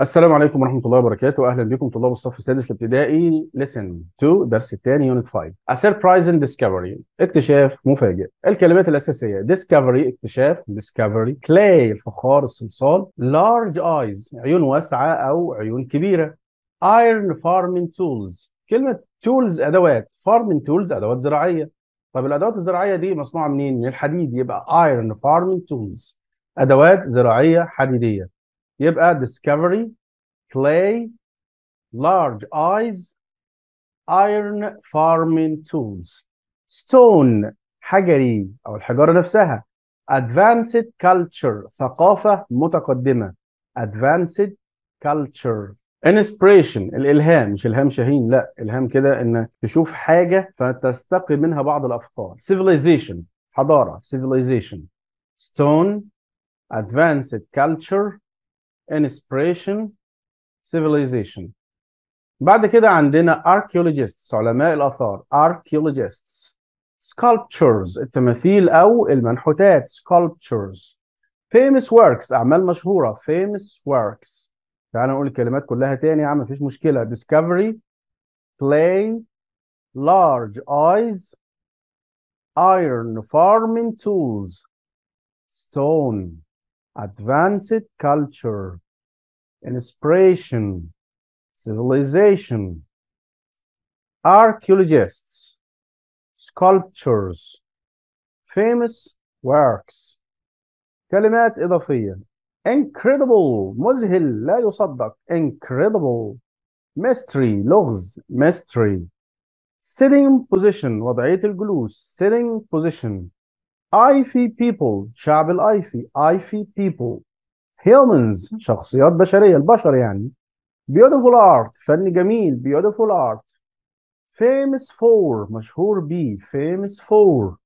السلام عليكم ورحمة الله وبركاته، أهلا بكم طلاب الصف السادس الابتدائي لسن 2 درس الثاني يونت 5 A surprise and اكتشاف مفاجئ الكلمات الأساسية ديسكفري اكتشاف ديسكفري كلاي الفخار الصلصال لارج ايز عيون واسعة أو عيون كبيرة ايرن farming تولز كلمة تولز أدوات farming تولز أدوات زراعية طب الأدوات الزراعية دي مصنوعة منين؟ من الحديد يبقى ايرن farming تولز أدوات زراعية حديدية يبقى discovery clay large eyes iron farming tools stone حجري او الحجاره نفسها advanced culture ثقافه متقدمه advanced culture inspiration الالهام مش الهام شاهين لا الهام كده ان تشوف حاجه فتستقي منها بعض الافكار civilization حضاره civilization stone advanced culture inspiration civilization بعد كده عندنا archaeologists علماء الآثار archaeologists sculptures التماثيل أو المنحوتات sculptures famous works أعمال مشهورة famous works تعالى نقول الكلمات كلها تاني يا عم مفيش مشكلة discovery play large eyes iron farming tools stone advanced culture, inspiration, civilization, archaeologists, sculptures, famous works, كلمات إضافية incredible مذهل لا يصدق incredible mystery لغز mystery sitting position وضعية الجلوس sitting position I see people شعب I see people humans شخصيات بشريه البشر يعني beautiful art فن جميل beautiful art famous for مشهور ب famous for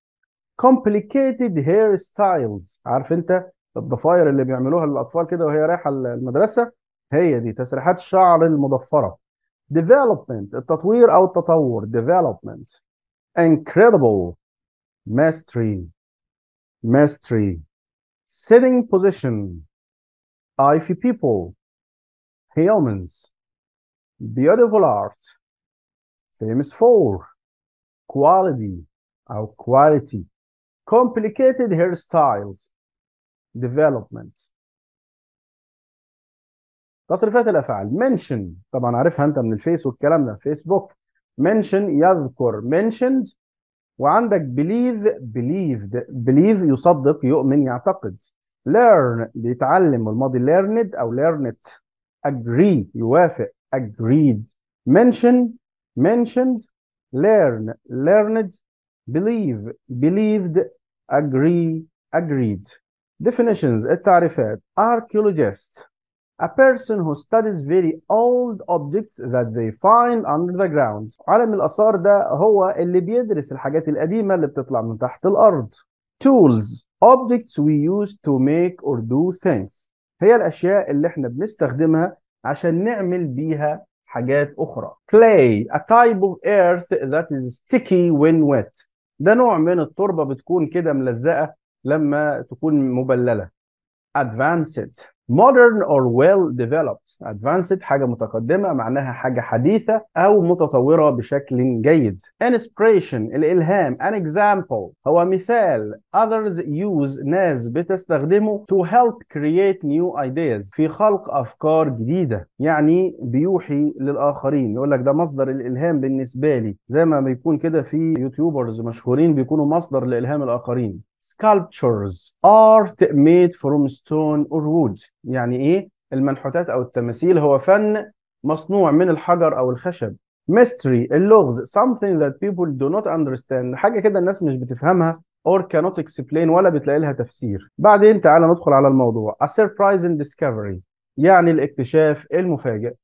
complicated hair styles عارف انت الضفاير اللي بيعملوها للاطفال كده وهي رايحه المدرسه هي دي تسريحات شعر المضفره development التطوير او التطور development incredible mastery mastery sitting position Ivy people humans beautiful art famous for quality or quality complicated hairstyles development تصريفات الافعال mention طبعا عارفها انت من الفيس والكلام ده فيسبوك mention يذكر mentioned وعندك بليف بليفد بليف يصدق يؤمن يعتقد ليرن بيتعلم والماضي ليرند او ليرنت اجري يوافق اجريد منشن منشند ليرن ليرند بليف بليفد اجري اجريد ديفينيشنز التعريفات archaeologist A person who studies very old objects that they find under the ground. عالم الآثار ده هو اللي بيدرس الحاجات القديمة اللي بتطلع من تحت الأرض. Tools. Objects we use to make or do things. هي الأشياء اللي احنا بنستخدمها عشان نعمل بيها حاجات أخرى. Clay. A type of earth that is sticky when wet. ده نوع من التربة بتكون كده ملزقة لما تكون مبللة. Advanced. modern or well developed advanced حاجة متقدمة معناها حاجة حديثة أو متطورة بشكل جيد inspiration الإلهام an example هو مثال others use ناس بتستخدمه to help create new ideas في خلق أفكار جديدة يعني بيوحي للآخرين يقول لك ده مصدر الإلهام بالنسبة لي زي ما بيكون كده في يوتيوبرز مشهورين بيكونوا مصدر لإلهام الآخرين sculptures are made from stone or wood يعني ايه المنحوتات او التماثيل هو فن مصنوع من الحجر او الخشب mystery اللغز something that people do not understand حاجه كده الناس مش بتفهمها or cannot explain ولا بتلاقي لها تفسير بعدين تعالى ندخل على الموضوع a surprising discovery يعني الاكتشاف المفاجئ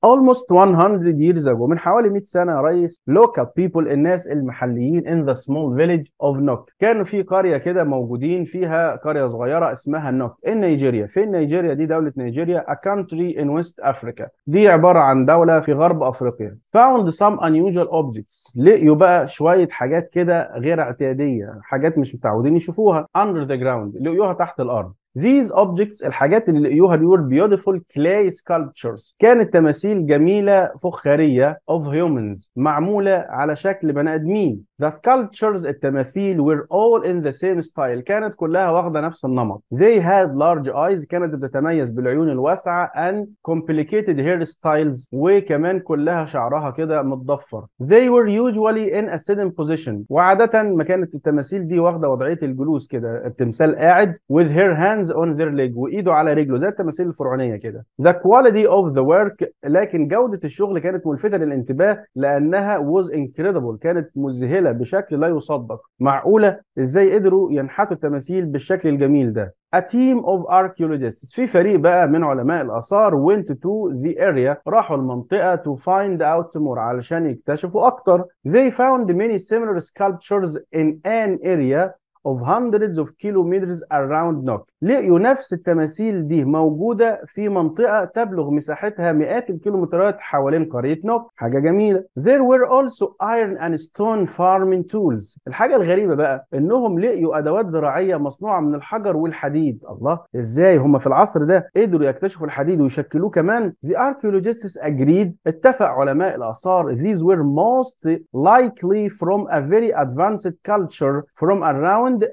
almost 100 years ago من حوالي 100 سنه يا ريس local people الناس المحليين in the small village of نوك كانوا في قريه كده موجودين فيها قريه صغيره اسمها نوك in نيجيريا فين نيجيريا دي دوله نيجيريا a country in West Africa دي عباره عن دوله في غرب افريقيا found some unusual objects لقيوا بقى شويه حاجات كده غير اعتياديه حاجات مش متعودين يشوفوها under the ground لقيوها تحت الارض These objects الحاجات اللي لقيوها دي beautiful clay sculptures كانت تماثيل جميلة فخارية of humans معمولة على شكل بني آدمين The sculptures التماثيل were all in the same style كانت كلها واخدة نفس النمط. They had large eyes كانت بتتميز بالعيون الواسعة and complicated hairstyles وكمان كلها شعرها كده متضفر. They were usually in a sitting position وعادة ما كانت التماثيل دي واخدة وضعية الجلوس كده التمثال قاعد with her hands on their leg وإيده على رجله زي التماثيل الفرعونية كده. The quality of the work لكن جودة الشغل كانت ملفتة للانتباه لأنها was incredible كانت مذهلة مذهله بشكل لا يصدق معقوله ازاي قدروا ينحتوا التماثيل بالشكل الجميل ده A team of archaeologists في فريق بقى من علماء الآثار went to the area راحوا المنطقة to find out more علشان يكتشفوا أكتر. They found many similar sculptures in an area of hundreds of kilometers around Nok لقيوا نفس التماثيل دي موجودة في منطقة تبلغ مساحتها مئات الكيلومترات حوالين قرية نوك حاجة جميلة There were also iron and stone farming tools الحاجة الغريبة بقى إنهم لقيوا أدوات زراعية مصنوعة من الحجر والحديد الله إزاي هم في العصر ده قدروا يكتشفوا الحديد ويشكلوه كمان The archaeologists agreed اتفق علماء الآثار These were most likely from a very advanced culture from around عند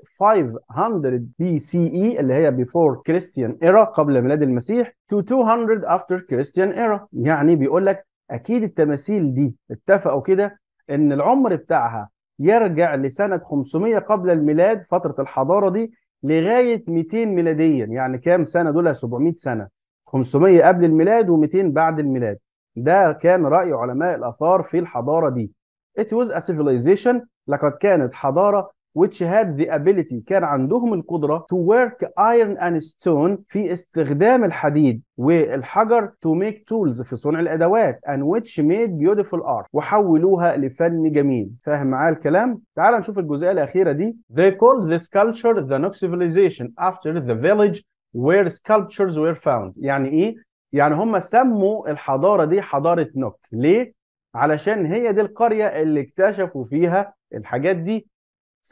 500 بي سي اي اللي هي بيفور كريستيان ايرا قبل ميلاد المسيح تو 200 افتر كريستيان ايرا يعني بيقول لك اكيد التماثيل دي اتفقوا كده ان العمر بتاعها يرجع لسنه 500 قبل الميلاد فتره الحضاره دي لغايه 200 ميلاديا يعني كام سنه دول 700 سنه 500 قبل الميلاد و200 بعد الميلاد ده كان راي علماء الاثار في الحضاره دي It was a civilization لقد كانت حضارة which had the ability كان عندهم القدرة to work iron and stone في استخدام الحديد والحجر to make tools في صنع الأدوات and which made beautiful art وحولوها لفن جميل فاهم معايا الكلام؟ تعال نشوف الجزئية الأخيرة دي they called this culture the Nook civilization after the village where sculptures were found يعني إيه؟ يعني هم سموا الحضارة دي حضارة نوك ليه؟ علشان هي دي القرية اللي اكتشفوا فيها الحاجات دي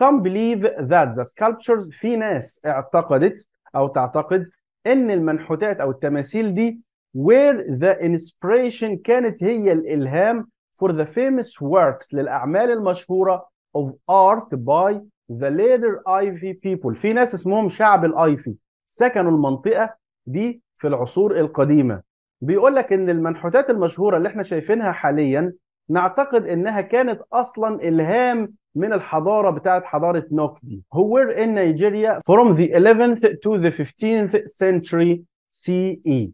Some believe that the sculptures في ناس اعتقدت أو تعتقد إن المنحوتات أو التماثيل دي where the inspiration كانت هي الإلهام for the famous works للأعمال المشهورة of art by the later Ivy people في ناس اسمهم شعب الآيفي سكنوا المنطقة دي في العصور القديمة بيقول لك إن المنحوتات المشهورة اللي احنا شايفينها حالياً نعتقد انها كانت اصلا الهام من الحضاره بتاعت حضاره نوكبي who were in Nigeria from the 11th to the 15th century CE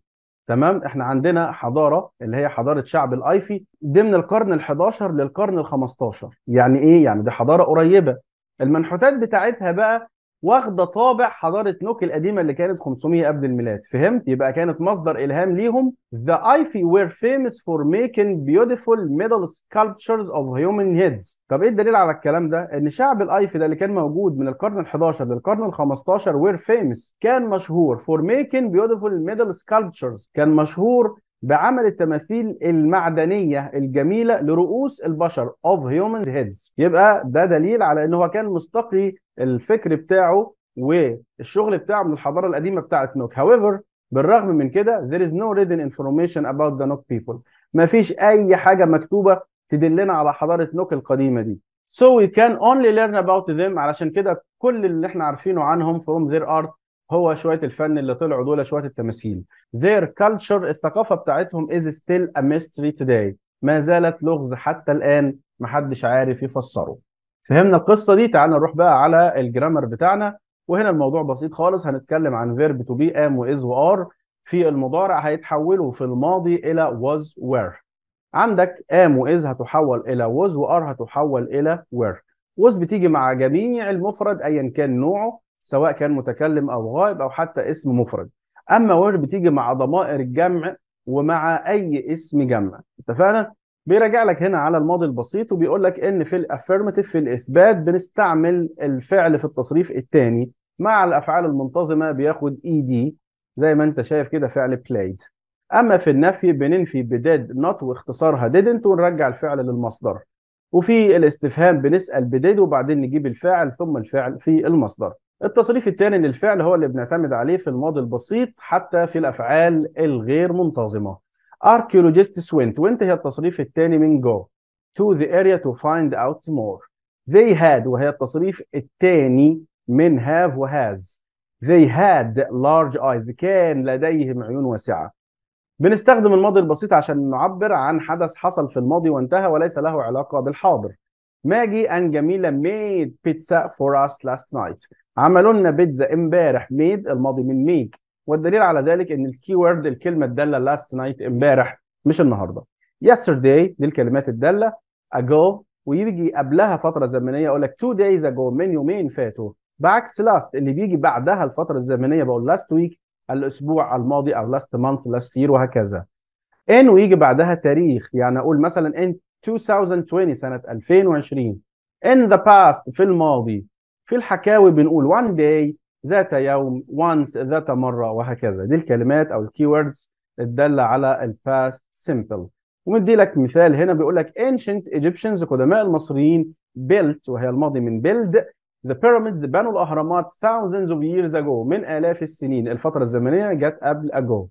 تمام احنا عندنا حضاره اللي هي حضاره شعب الايفي دي من القرن ال11 للقرن ال15 يعني ايه يعني دي حضاره قريبه المنحوتات بتاعتها بقى واخده طابع حضاره نوك القديمه اللي كانت 500 قبل الميلاد فهمت يبقى كانت مصدر الهام ليهم the Ifi وير فيمس فور making بيوتيفول ميدل سكالبتشرز اوف هيومن هيدز طب ايه الدليل على الكلام ده ان شعب الايفي ده اللي كان موجود من القرن ال11 للقرن ال15 وير فيمس كان مشهور فور ميكن بيوتيفول ميدل سكالبتشرز كان مشهور بعمل التماثيل المعدنية الجميلة لرؤوس البشر of human heads يبقى ده دليل على ان هو كان مستقي الفكر بتاعه والشغل بتاعه من الحضارة القديمة بتاعت نوك however بالرغم من كده there is no written information about the Nook people مفيش أي حاجة مكتوبة تدلنا على حضارة نوك القديمة دي so we can only learn about them علشان كده كل اللي احنا عارفينه عنهم from their art هو شويه الفن اللي طلعوا دول شويه التماثيل their culture الثقافه بتاعتهم is still a mystery today ما زالت لغز حتى الان محدش عارف يفسره فهمنا القصه دي تعالى نروح بقى على الجرامر بتاعنا وهنا الموضوع بسيط خالص هنتكلم عن فيرب تو بي ام واز وار في المضارع هيتحولوا في الماضي الى was were عندك ام واز هتحول الى was وار هتحول الى were was بتيجي مع جميع المفرد ايا كان نوعه سواء كان متكلم او غائب او حتى اسم مفرد اما وير بتيجي مع ضمائر الجمع ومع اي اسم جمع اتفقنا بيراجع لك هنا على الماضي البسيط وبيقول لك ان في الافيرماتيف في الاثبات بنستعمل الفعل في التصريف الثاني مع الافعال المنتظمه بياخد اي e دي زي ما انت شايف كده فعل بلايد اما في النفي بننفي بديد نوت واختصارها ديدنت ونرجع الفعل للمصدر وفي الاستفهام بنسال بديد وبعدين نجيب الفاعل ثم الفعل في المصدر التصريف الثاني للفعل هو اللي بنعتمد عليه في الماضي البسيط حتى في الافعال الغير منتظمه archaeologists went went هي التصريف الثاني من go to the area to find out more they had وهي التصريف الثاني من have وhas they had large eyes كان لديهم عيون واسعه بنستخدم الماضي البسيط عشان نعبر عن حدث حصل في الماضي وانتهى وليس له علاقه بالحاضر ماجي ان جميله ميد بيتزا فور اس لاست نايت عملوا لنا بيتزا امبارح ميد الماضي من ميك والدليل على ذلك ان الكي وورد الكلمه الداله لاست نايت امبارح مش النهارده يسترداي دي الكلمات الداله ago ويجي قبلها فتره زمنيه اقول لك تو دايز ago من يومين فاتوا بعكس لاست اللي بيجي بعدها الفتره الزمنيه بقول لاست ويك الاسبوع الماضي او لاست مانث لاست يير وهكذا ان ويجي بعدها تاريخ يعني اقول مثلا ان 2020 سنة 2020 in the past في الماضي في الحكاوي بنقول one day ذات يوم once ذات مرة وهكذا دي الكلمات أو الكيوردز الدالة على الباست simple ومدي لك مثال هنا بيقول لك ancient Egyptians قدماء المصريين built وهي الماضي من build the pyramids بنوا الأهرامات thousands of years ago من آلاف السنين الفترة الزمنية جت قبل ago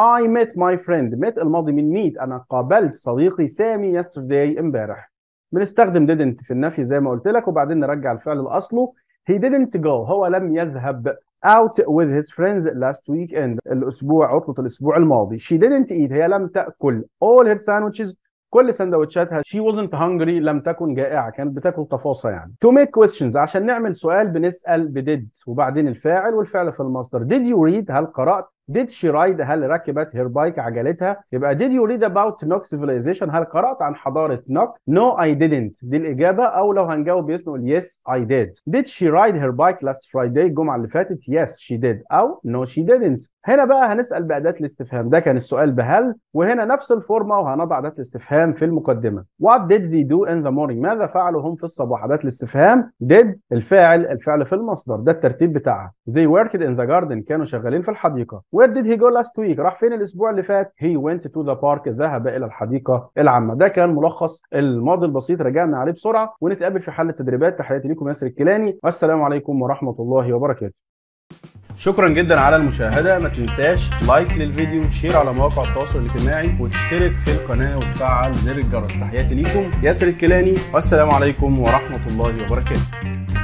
I met my friend met الماضي من meet أنا قابلت صديقي سامي yesterday امبارح بنستخدم didn't في النفي زي ما قلت لك وبعدين نرجع الفعل لأصله he didn't go هو لم يذهب out with his friends last weekend الأسبوع عطلة الأسبوع الماضي she didn't eat هي لم تأكل all her sandwiches كل سندوتشاتها she wasn't hungry لم تكن جائعة كانت بتاكل طفاصة يعني to make questions عشان نعمل سؤال بنسأل بديد وبعدين الفاعل والفعل في المصدر did you read هل قرأت did she ride هل ركبت her bike عجلتها يبقى did you read about Nok civilization هل قرأت عن حضارة نوك no I didn't دي الإجابة أو لو هنجاوب نقول yes I did did she ride her bike last Friday الجمعة اللي فاتت yes she did أو no she didn't هنا بقى هنسأل بأداة الاستفهام ده كان السؤال بهل وهنا نفس الفورمة وهنضع أداة الاستفهام في المقدمة what did they do in the morning ماذا فعلوا هم في الصباح أداة الاستفهام did الفاعل الفعل في المصدر ده الترتيب بتاعها they worked in the garden كانوا شغالين في الحديقة وير ديد هي جو لاست ويك راح فين الاسبوع اللي فات هي ونت تو ذا بارك ذهب الى الحديقه العامه ده كان ملخص الماضي البسيط رجعنا عليه بسرعه ونتقابل في حل التدريبات تحياتي ليكم ياسر الكيلاني والسلام عليكم ورحمه الله وبركاته شكرا جدا على المشاهده ما تنساش لايك للفيديو شير على مواقع التواصل الاجتماعي وتشترك في القناه وتفعل زر الجرس تحياتي ليكم ياسر الكيلاني والسلام عليكم ورحمه الله وبركاته